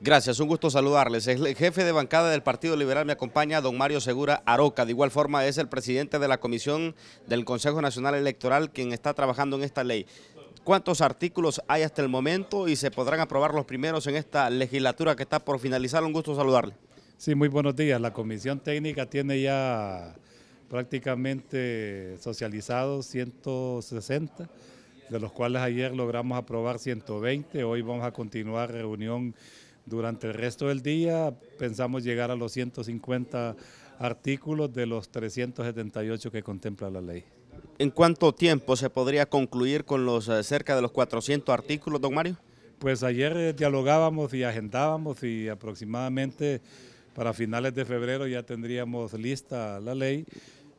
Gracias, un gusto saludarles. El jefe de bancada del Partido Liberal me acompaña, don Mario Segura Aroca. De igual forma es el presidente de la Comisión del Consejo Nacional Electoral quien está trabajando en esta ley. ¿Cuántos artículos hay hasta el momento y se podrán aprobar los primeros en esta legislatura que está por finalizar? Un gusto saludarle. Sí, muy buenos días. La Comisión Técnica tiene ya prácticamente socializado 160 de los cuales ayer logramos aprobar 120, hoy vamos a continuar reunión durante el resto del día pensamos llegar a los 150 artículos de los 378 que contempla la ley. ¿En cuánto tiempo se podría concluir con los eh, cerca de los 400 artículos, don Mario? Pues ayer eh, dialogábamos y agendábamos y aproximadamente para finales de febrero ya tendríamos lista la ley.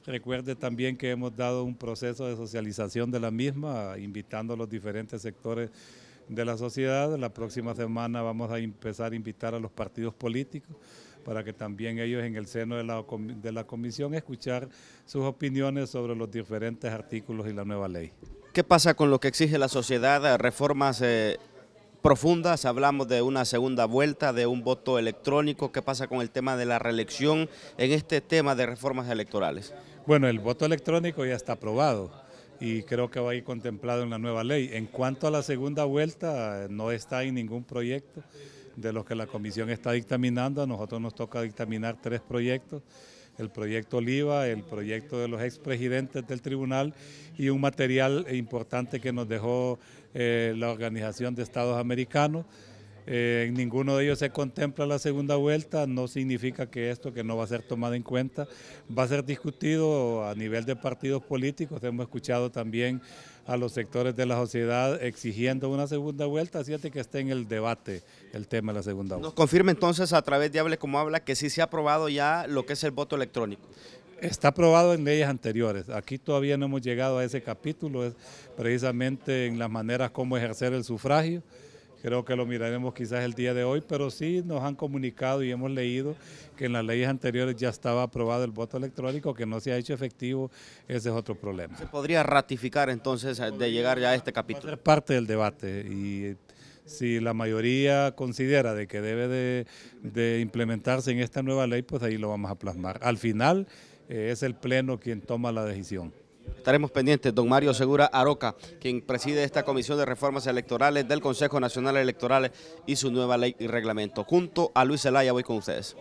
Recuerde también que hemos dado un proceso de socialización de la misma, invitando a los diferentes sectores de la sociedad. La próxima semana vamos a empezar a invitar a los partidos políticos para que también ellos en el seno de la, comisión escuchar sus opiniones sobre los diferentes artículos y la nueva ley. ¿Qué pasa con lo que exige la sociedad? Eh, reformas eh, profundas, hablamos de una segunda vuelta, de un voto electrónico. ¿Qué pasa con el tema de la reelección en este tema de reformas electorales? Bueno, el voto electrónico ya está aprobado y creo que va a ir contemplado en la nueva ley. En cuanto a la segunda vuelta, no está en ningún proyecto de los que la comisión está dictaminando. A nosotros nos toca dictaminar tres proyectos, el proyecto Oliva, el proyecto de los expresidentes del tribunal y un material importante que nos dejó eh, la Organización de Estados Americanos en eh, ninguno de ellos se contempla la segunda vuelta, no significa que esto que no va a ser tomado en cuenta, va a ser discutido a nivel de partidos políticos, hemos escuchado también a los sectores de la sociedad exigiendo una segunda vuelta, así es que esté en el debate el tema de la segunda vuelta. Nos confirma entonces a través de Hable como Habla que sí se ha aprobado ya lo que es el voto electrónico. Está aprobado en leyes anteriores. Aquí todavía no hemos llegado a ese capítulo, es precisamente en las maneras como ejercer el sufragio. Creo que lo miraremos quizás el día de hoy, pero sí nos han comunicado y hemos leído que en las leyes anteriores ya estaba aprobado el voto electrónico, que no se ha hecho efectivo, ese es otro problema. ¿Se podría ratificar entonces de llegar ya a este capítulo? Es parte del debate y eh, si la mayoría considera de que debe de, implementarse en esta nueva ley, pues ahí lo vamos a plasmar. Al final eh, es el Pleno quien toma la decisión. Estaremos pendientes, don Mario Segura Aroca, quien preside esta Comisión de Reformas Electorales del Consejo Nacional Electoral y su nueva ley y reglamento. Junto a Luis Zelaya voy con ustedes.